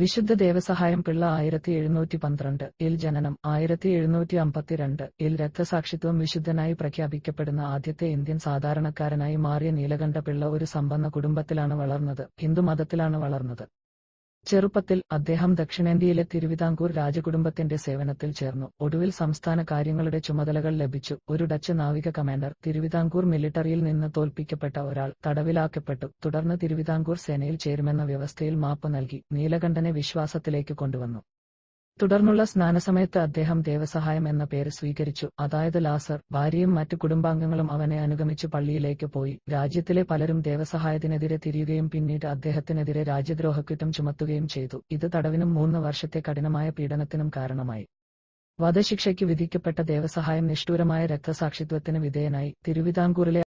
വിശുദ്ധ ദേവസഹായം പിള്ള ആയിരത്തി എഴുന്നൂറ്റി പന്ത്രണ്ട് ഇൽ ജനനം ആയിരത്തി എഴുന്നൂറ്റി അമ്പത്തിരണ്ട് ഇൽ രക്തസാക്ഷിത്വം വിശുദ്ധനായി പ്രഖ്യാപിക്കപ്പെടുന്ന ആദ്യത്തെ ഇന്ത്യൻ സാധാരണക്കാരനായി മാറിയ നീലകണ്ഠ പിള്ള ഒരു സമ്പന്ന കുടുംബത്തിലാണ് വളർന്നത് ഹിന്ദുമതത്തിലാണ് വളർന്നത് ചെറുപ്പത്തിൽ അദ്ദേഹം ദക്ഷിണേന്ത്യയിലെ തിരുവിതാംകൂർ രാജകുടുംബത്തിന്റെ സേവനത്തിൽ ചേർന്നു. ഒടുവിൽ സംസ്ഥാന കാര്യങ്ങളുടെ ചുമതലകൾ ലഭിച്ചു. ഒരു ഡച്ച് നാവിക കമാൻഡർ, തിരുവിതാംകൂർ മിലിട്ടറിയിൽ നിന്ന് തോൽപ്പിക്കപ്പെട്ട ഒരാൾ, തടവിലാക്കപ്പെട്ടു. തുടർന്ന് തിരുവിതാംകൂർ സേനയിൽ ചേരുമെന്ന വ്യവസ്ഥയിൽ മാപ്പ് നൽകി നീലകണ്ഠനെ വിശ്വാസത്തിലേക്ക് കൊണ്ടുവന്നു. തുടർന്നുള്ള സ്നാനസമയത്ത് അദ്ദേഹം ദേവസഹായം എന്ന പേര് സ്വീകരിച്ചു അതായത് ലാസർ ഭാര്യയും മറ്റു കുടുംബാംഗങ്ങളും അവനെ അനുഗമിച്ചു പള്ളിയിലേക്ക് പോയി രാജ്യത്തിലെ പലരും ദേവസഹായത്തിനെതിരെ തിരിയുകയും പിന്നീട് അദ്ദേഹത്തിനെതിരെ രാജ്യദ്രോഹക്കുറ്റം ചുമത്തുകയും ചെയ്തു ഇത് തടവിനും മൂന്ന് വർഷത്തെ കഠിനമായ പീഡനത്തിനും കാരണമായി വധശിക്ഷയ്ക്ക് വിധിക്കപ്പെട്ട ദേവസഹായം നിഷ്ഠൂരമായ രക്തസാക്ഷിത്വത്തിന് വിധേയനായി തിരുവിതാംകൂറിലെ